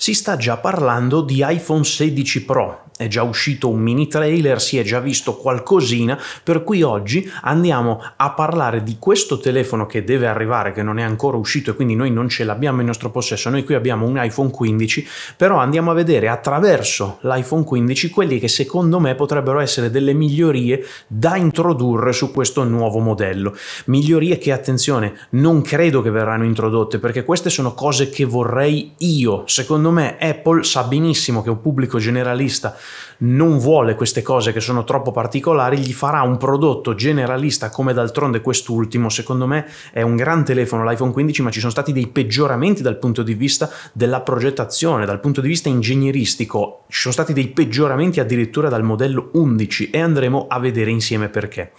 Si sta già parlando di iPhone 16 Pro, è già uscito un mini trailer, si è già visto qualcosina, per cui oggi andiamo a parlare di questo telefono che deve arrivare, che non è ancora uscito e quindi noi non ce l'abbiamo in nostro possesso, noi qui abbiamo un iPhone 15, però andiamo a vedere attraverso l'iPhone 15 quelli che secondo me potrebbero essere delle migliorie da introdurre su questo nuovo modello. Migliorie che, attenzione, non credo che verranno introdotte, perché queste sono cose che vorrei io, secondo secondo me Apple sa benissimo che un pubblico generalista non vuole queste cose che sono troppo particolari, gli farà un prodotto generalista come d'altronde quest'ultimo, secondo me è un gran telefono l'iPhone 15, ma ci sono stati dei peggioramenti dal punto di vista della progettazione, dal punto di vista ingegneristico, ci sono stati dei peggioramenti addirittura dal modello 11 e andremo a vedere insieme perché.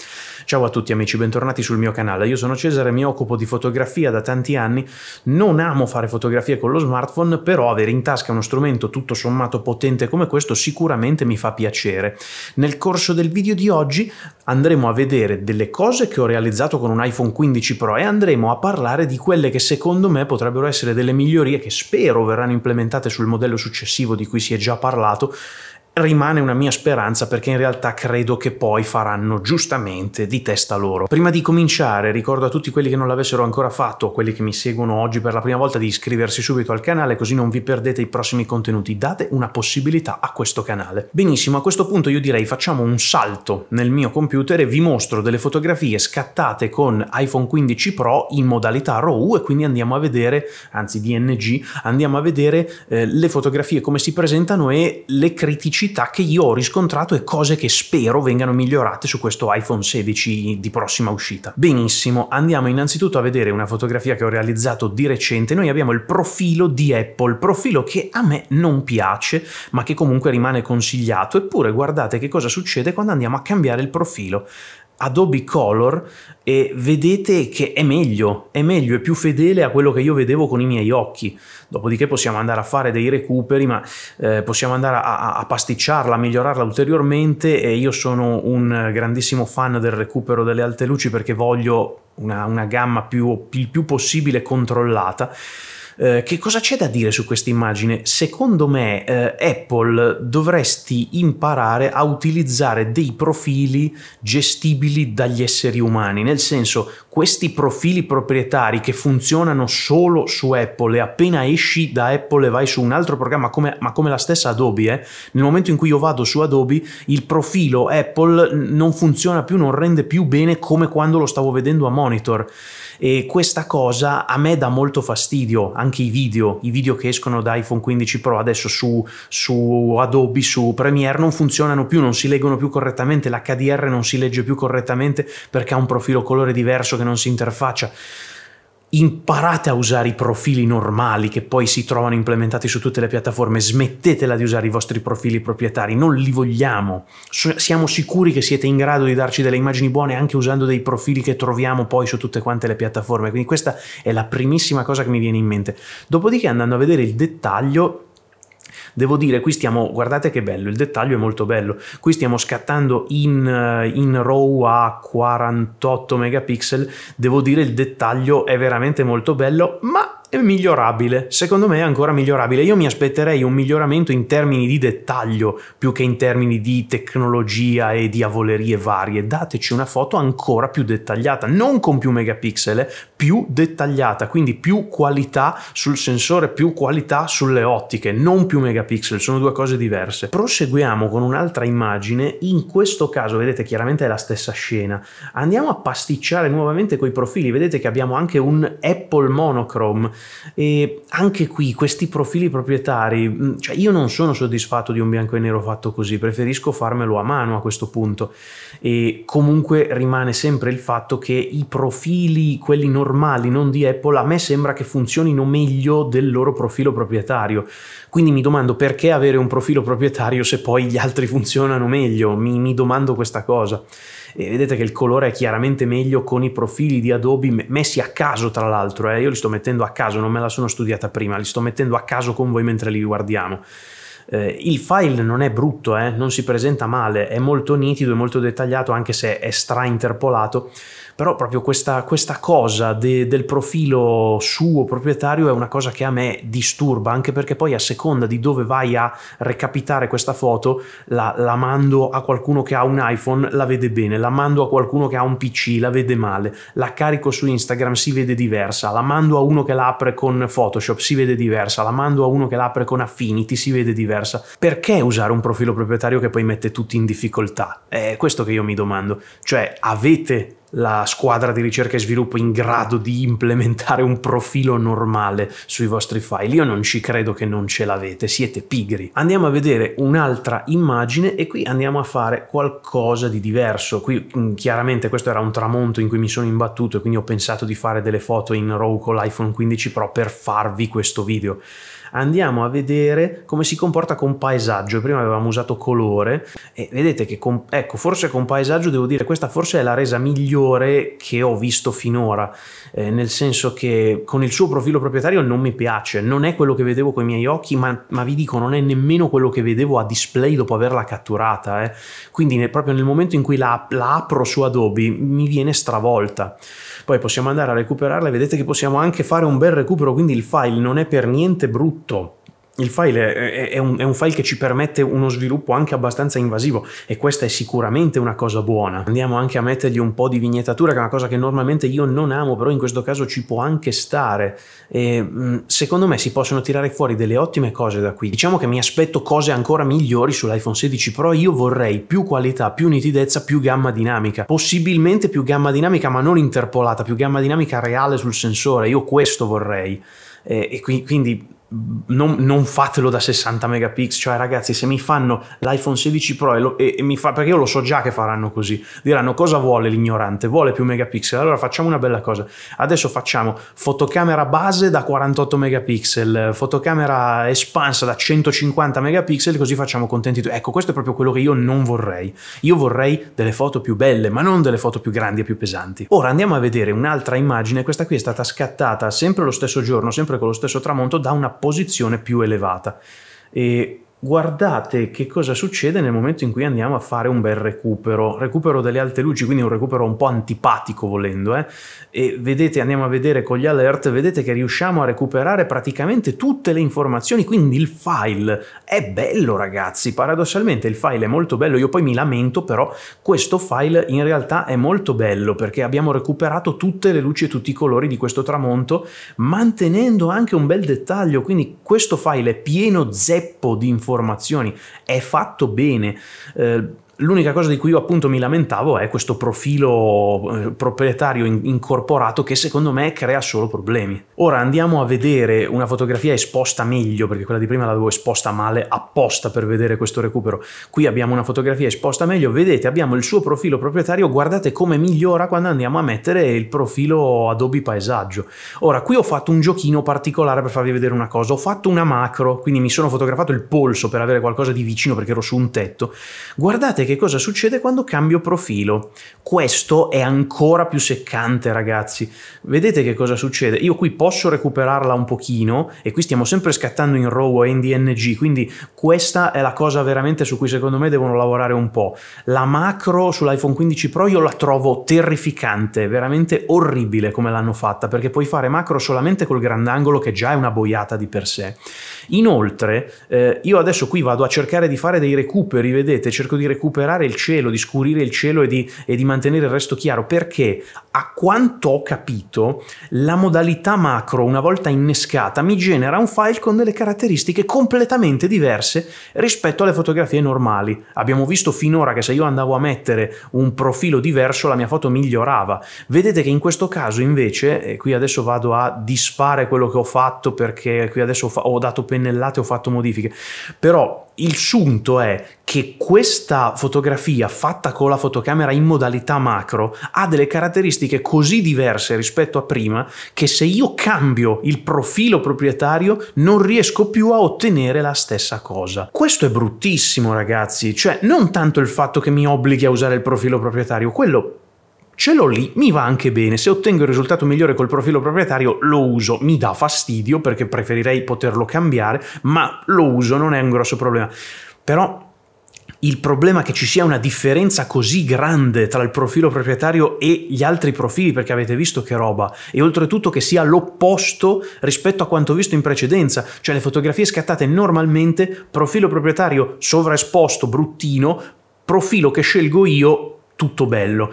Ciao a tutti amici, bentornati sul mio canale. Io sono Cesare, mi occupo di fotografia da tanti anni. Non amo fare fotografie con lo smartphone, però avere in tasca uno strumento tutto sommato potente come questo sicuramente mi fa piacere. Nel corso del video di oggi andremo a vedere delle cose che ho realizzato con un iPhone 15 Pro e andremo a parlare di quelle che secondo me potrebbero essere delle migliorie che spero verranno implementate sul modello successivo di cui si è già parlato rimane una mia speranza perché in realtà credo che poi faranno giustamente di testa loro. Prima di cominciare ricordo a tutti quelli che non l'avessero ancora fatto, quelli che mi seguono oggi per la prima volta, di iscriversi subito al canale così non vi perdete i prossimi contenuti. Date una possibilità a questo canale. Benissimo, a questo punto io direi facciamo un salto nel mio computer e vi mostro delle fotografie scattate con iPhone 15 Pro in modalità RAW e quindi andiamo a vedere, anzi DNG, andiamo a vedere eh, le fotografie come si presentano e le criticità criticità che io ho riscontrato e cose che spero vengano migliorate su questo iPhone 16 di prossima uscita. Benissimo, andiamo innanzitutto a vedere una fotografia che ho realizzato di recente. Noi abbiamo il profilo di Apple, profilo che a me non piace, ma che comunque rimane consigliato. Eppure guardate che cosa succede quando andiamo a cambiare il profilo. Adobe Color e vedete che è meglio, è meglio, è più fedele a quello che io vedevo con i miei occhi. Dopodiché possiamo andare a fare dei recuperi, ma eh, possiamo andare a, a, pasticciarla, a migliorarla ulteriormente e io sono un grandissimo fan del recupero delle alte luci perché voglio una, una gamma più, il più possibile controllata eh, che cosa c'è da dire su questa immagine? Secondo me eh, Apple dovresti imparare a utilizzare dei profili gestibili dagli esseri umani, nel senso questi profili proprietari che funzionano solo su Apple e appena esci da Apple e vai su un altro programma, come, ma come la stessa Adobe, eh, nel momento in cui io vado su Adobe il profilo Apple non funziona più, non rende più bene come quando lo stavo vedendo a monitor e questa cosa a me dà molto fastidio, anche anche i video, i video che escono da iPhone 15 Pro adesso su, su Adobe, su Premiere non funzionano più, non si leggono più correttamente, l'HDR non si legge più correttamente perché ha un profilo colore diverso che non si interfaccia imparate a usare i profili normali che poi si trovano implementati su tutte le piattaforme, smettetela di usare i vostri profili proprietari, non li vogliamo, siamo sicuri che siete in grado di darci delle immagini buone anche usando dei profili che troviamo poi su tutte quante le piattaforme, quindi questa è la primissima cosa che mi viene in mente. Dopodiché andando a vedere il dettaglio Devo dire, qui stiamo, guardate che bello, il dettaglio è molto bello, qui stiamo scattando in, eh, in RAW a 48 megapixel, devo dire il dettaglio è veramente molto bello, ma è migliorabile, secondo me è ancora migliorabile. Io mi aspetterei un miglioramento in termini di dettaglio più che in termini di tecnologia e di avolerie varie. Dateci una foto ancora più dettagliata, non con più megapixel, più dettagliata, quindi più qualità sul sensore, più qualità sulle ottiche, non più megapixel, sono due cose diverse. Proseguiamo con un'altra immagine, in questo caso vedete chiaramente è la stessa scena. Andiamo a pasticciare nuovamente coi profili, vedete che abbiamo anche un Apple monochrome e anche qui questi profili proprietari, mm, cioè io non sono soddisfatto di un bianco e nero fatto così, preferisco farmelo a mano a questo punto. E comunque rimane sempre il fatto che i profili, quelli normali, non di Apple, a me sembra che funzionino meglio del loro profilo proprietario. Quindi mi domando perché avere un profilo proprietario se poi gli altri funzionano meglio, mi, mi domando questa cosa. E vedete che il colore è chiaramente meglio con i profili di Adobe messi a caso, tra l'altro. Eh. Io li sto mettendo a caso, non me la sono studiata prima, li sto mettendo a caso con voi mentre li guardiamo. Eh, il file non è brutto, eh? non si presenta male, è molto nitido e molto dettagliato anche se è stra interpolato, però proprio questa, questa cosa de, del profilo suo proprietario è una cosa che a me disturba, anche perché poi a seconda di dove vai a recapitare questa foto, la, la mando a qualcuno che ha un iPhone, la vede bene, la mando a qualcuno che ha un PC, la vede male, la carico su Instagram, si vede diversa, la mando a uno che la apre con Photoshop, si vede diversa, la mando a uno che la apre con Affinity, si vede diversa. Perché usare un profilo proprietario che poi mette tutti in difficoltà? È questo che io mi domando. Cioè, avete la squadra di ricerca e sviluppo in grado di implementare un profilo normale sui vostri file. Io non ci credo che non ce l'avete, siete pigri. Andiamo a vedere un'altra immagine e qui andiamo a fare qualcosa di diverso. Qui mm, chiaramente questo era un tramonto in cui mi sono imbattuto e quindi ho pensato di fare delle foto in RAW con l'iPhone 15 Pro per farvi questo video andiamo a vedere come si comporta con paesaggio. Prima avevamo usato colore e vedete che con, ecco, forse con paesaggio devo dire questa forse è la resa migliore che ho visto finora, eh, nel senso che con il suo profilo proprietario non mi piace, non è quello che vedevo con i miei occhi, ma, ma vi dico non è nemmeno quello che vedevo a display dopo averla catturata. Eh. Quindi nel, proprio nel momento in cui la, la apro su Adobe mi viene stravolta. Poi possiamo andare a recuperarla e vedete che possiamo anche fare un bel recupero, quindi il file non è per niente brutto tutto. Il file è, è, un, è, un, file che ci permette uno sviluppo anche abbastanza invasivo e questa è sicuramente una cosa buona. Andiamo anche a mettergli un po' di vignettatura, che è una cosa che normalmente io non amo, però in questo caso ci può anche stare. E, mm, secondo me si possono tirare fuori delle ottime cose da qui. Diciamo che mi aspetto cose ancora migliori sull'iPhone 16 però io vorrei più qualità, più nitidezza, più gamma dinamica. Possibilmente più gamma dinamica, ma non interpolata, più gamma dinamica reale sul sensore. Io questo vorrei. e, e quindi non, non, fatelo da 60 megapixel, cioè ragazzi se mi fanno l'iPhone 16 Pro e, lo, e, e mi fa, perché io lo so già che faranno così, diranno cosa vuole l'ignorante, vuole più megapixel, allora facciamo una bella cosa, adesso facciamo fotocamera base da 48 megapixel, fotocamera espansa da 150 megapixel, così facciamo contenti tutti, ecco questo è proprio quello che io non vorrei, io vorrei delle foto più belle, ma non delle foto più grandi e più pesanti. Ora andiamo a vedere un'altra immagine, questa qui è stata scattata sempre lo stesso giorno, sempre con lo stesso tramonto, da una posizione più elevata. E guardate che cosa succede nel momento in cui andiamo a fare un bel recupero, recupero delle alte luci, quindi un recupero un po' antipatico volendo, eh? e vedete, andiamo a vedere con gli alert, vedete che riusciamo a recuperare praticamente tutte le informazioni, quindi il file è bello ragazzi, paradossalmente il file è molto bello, io poi mi lamento però questo file in realtà è molto bello perché abbiamo recuperato tutte le luci e tutti i colori di questo tramonto mantenendo anche un bel dettaglio, quindi questo file è pieno zeppo di informazioni informazioni, è fatto bene. Eh, L'unica cosa di cui io appunto mi lamentavo è questo profilo eh, proprietario incorporato che secondo me crea solo problemi. Ora andiamo a vedere una fotografia esposta meglio, perché quella di prima l'avevo esposta male apposta per vedere questo recupero. Qui abbiamo una fotografia esposta meglio, vedete abbiamo il suo profilo proprietario, guardate come migliora quando andiamo a mettere il profilo Adobe Paesaggio. Ora qui ho fatto un giochino particolare per farvi vedere una cosa, ho fatto una macro, quindi mi sono fotografato il polso per avere qualcosa di vicino perché ero su un tetto. Guardate che cosa succede quando cambio profilo. Questo è ancora più seccante, ragazzi. Vedete che cosa succede? Io qui posso recuperarla un pochino e qui stiamo sempre scattando in RAW o in DNG, quindi questa è la cosa veramente su cui secondo me devono lavorare un po'. La macro sull'iPhone 15 Pro io la trovo terrificante, veramente orribile come l'hanno fatta, perché puoi fare macro solamente col grandangolo che già è una boiata di per sé. Inoltre, eh, io adesso qui vado a cercare di fare dei recuperi, vedete, cerco di recuperare il cielo, di scurire il cielo e di, e di mantenere il resto chiaro, perché a quanto ho capito, la modalità macro, una volta innescata, mi genera un file con delle caratteristiche completamente diverse rispetto alle fotografie normali. Abbiamo visto finora che se io andavo a mettere un profilo diverso, la mia foto migliorava. Vedete che in questo caso invece, e eh, qui adesso vado a disfare quello che ho fatto perché qui adesso ho dato penalizzazione pennellate, ho fatto modifiche, però il sunto è che questa fotografia fatta con la fotocamera in modalità macro ha delle caratteristiche così diverse rispetto a prima che se io cambio il profilo proprietario non riesco più a ottenere la stessa cosa. Questo è bruttissimo ragazzi, cioè non tanto il fatto che mi obblighi a usare il profilo proprietario, quello ce l'ho lì, mi va anche bene, se ottengo il risultato migliore col profilo proprietario lo uso, mi dà fastidio perché preferirei poterlo cambiare, ma lo uso, non è un grosso problema. Però il problema è che ci sia una differenza così grande tra il profilo proprietario e gli altri profili, perché avete visto che roba, e oltretutto che sia l'opposto rispetto a quanto visto in precedenza, cioè le fotografie scattate normalmente, profilo proprietario sovraesposto, bruttino, profilo che scelgo io, tutto bello.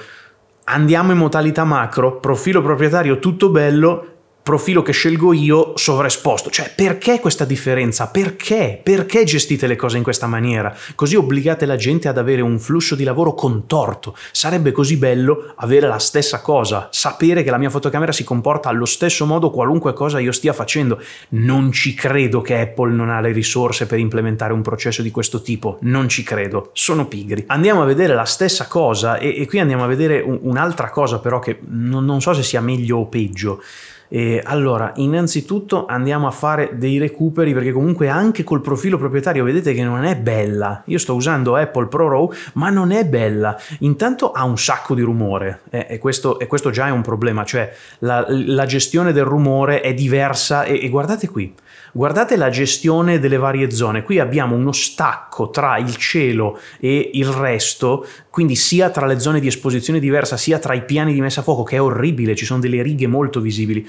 Andiamo in modalità macro, profilo proprietario tutto bello, profilo che scelgo io sovraesposto. Cioè, perché questa differenza? Perché? Perché gestite le cose in questa maniera? Così obbligate la gente ad avere un flusso di lavoro contorto. Sarebbe così bello avere la stessa cosa, sapere che la mia fotocamera si comporta allo stesso modo qualunque cosa io stia facendo. Non ci credo che Apple non ha le risorse per implementare un processo di questo tipo. Non ci credo. Sono pigri. Andiamo a vedere la stessa cosa e, e qui andiamo a vedere un, un'altra cosa però che non, non so se sia meglio o peggio. E allora, innanzitutto andiamo a fare dei recuperi perché comunque anche col profilo proprietario vedete che non è bella. Io sto usando Apple Pro Row, ma non è bella. Intanto ha un sacco di rumore eh, e, questo, e, questo, già è un problema, cioè la, la gestione del rumore è diversa e, e guardate qui. Guardate la gestione delle varie zone, qui abbiamo uno stacco tra il cielo e il resto, quindi sia tra le zone di esposizione diversa, sia tra i piani di messa a fuoco, che è orribile, ci sono delle righe molto visibili.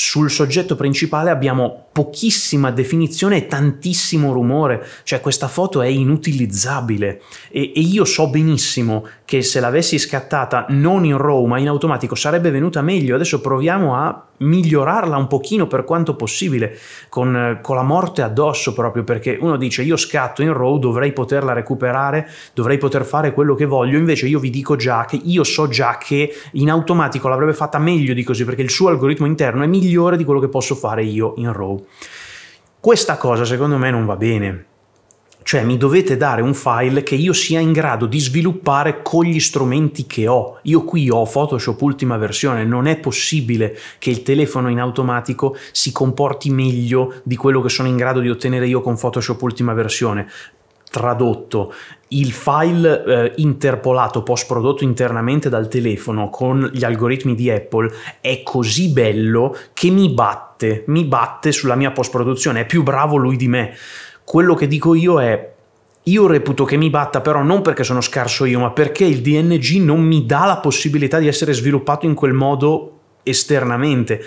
sul soggetto principale abbiamo pochissima definizione e tantissimo rumore, cioè questa foto è inutilizzabile e, e io so benissimo che se l'avessi scattata non in RAW ma in automatico sarebbe venuta meglio, adesso proviamo a migliorarla un pochino per quanto possibile con, con la morte addosso proprio perché uno dice io scatto in RAW dovrei poterla recuperare, dovrei poter fare quello che voglio, invece io vi dico già che io so già che in automatico l'avrebbe fatta meglio di così perché il suo algoritmo interno è migliore migliore di quello che posso fare io in RAW. Questa cosa secondo me non va bene. Cioè mi dovete dare un file che io sia in grado di sviluppare con gli strumenti che ho. Io qui ho Photoshop ultima versione, non è possibile che il telefono in automatico si comporti meglio di quello che sono in grado di ottenere io con Photoshop ultima versione tradotto, il file eh, interpolato, post prodotto internamente dal telefono con gli algoritmi di Apple è così bello che mi batte, mi batte sulla mia post produzione, è più bravo lui di me. Quello che dico io è io reputo che mi batta però non perché sono scarso io, ma perché il DNG non mi dà la possibilità di essere sviluppato in quel modo esternamente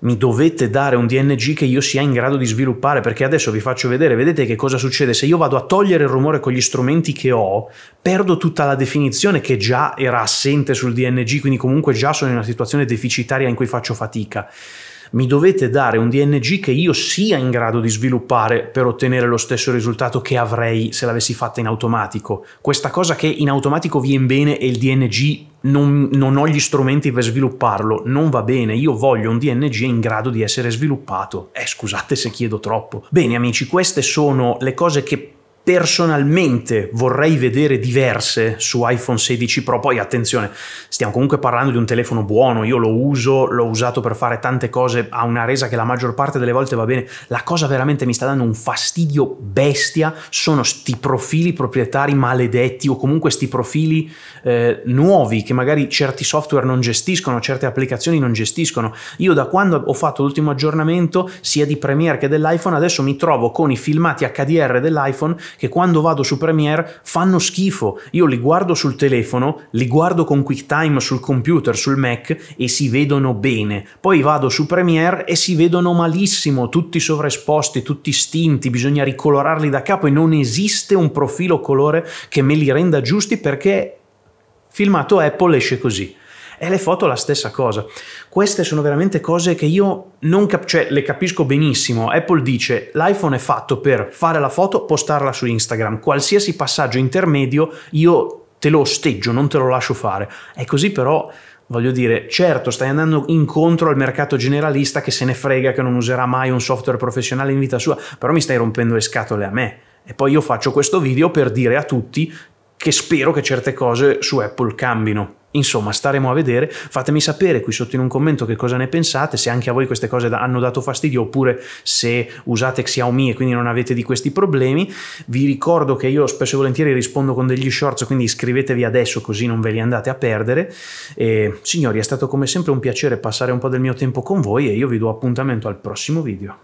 mi dovete dare un DNG che io sia in grado di sviluppare, perché adesso vi faccio vedere, vedete che cosa succede, se io vado a togliere il rumore con gli strumenti che ho, perdo tutta la definizione che già era assente sul DNG, quindi comunque già sono in una situazione deficitaria in cui faccio fatica mi dovete dare un DNG che io sia in grado di sviluppare per ottenere lo stesso risultato che avrei se l'avessi fatta in automatico. Questa cosa che in automatico viene bene e il DNG non, non, ho gli strumenti per svilupparlo, non va bene, io voglio un DNG in grado di essere sviluppato. Eh, scusate se chiedo troppo. Bene amici, queste sono le cose che personalmente vorrei vedere diverse su iPhone 16 Pro. Poi attenzione, stiamo comunque parlando di un telefono buono, io lo uso, l'ho usato per fare tante cose, ha una resa che la maggior parte delle volte va bene. La cosa veramente mi sta dando un fastidio bestia sono sti profili proprietari maledetti o comunque sti profili eh, nuovi che magari certi software non gestiscono, certe applicazioni non gestiscono. Io da quando ho fatto l'ultimo aggiornamento sia di Premiere che dell'iPhone adesso mi trovo con i filmati HDR dell'iPhone che quando vado su Premiere fanno schifo. Io li guardo sul telefono, li guardo con QuickTime sul computer, sul Mac e si vedono bene. Poi vado su Premiere e si vedono malissimo, tutti sovraesposti, tutti stinti, bisogna ricolorarli da capo e non esiste un profilo colore che me li renda giusti perché filmato Apple esce così. E le foto la stessa cosa. Queste sono veramente cose che io non cap- cioè, le capisco benissimo. Apple dice l'iPhone è fatto per fare la foto, postarla su Instagram. Qualsiasi passaggio intermedio io te lo osteggio, non te lo lascio fare. È così però voglio dire, certo, stai andando incontro al mercato generalista che se ne frega, che non userà mai un software professionale in vita sua, però mi stai rompendo le scatole a me. E poi io faccio questo video per dire a tutti che spero che certe cose su Apple cambino. Insomma, staremo a vedere. Fatemi sapere qui sotto in un commento che cosa ne pensate, se anche a voi queste cose hanno dato fastidio oppure se usate Xiaomi e quindi non avete di questi problemi. Vi ricordo che io spesso e volentieri rispondo con degli shorts, quindi iscrivetevi adesso così non ve li andate a perdere. E, signori, è stato come sempre un piacere passare un po' del mio tempo con voi e io vi do appuntamento al prossimo video.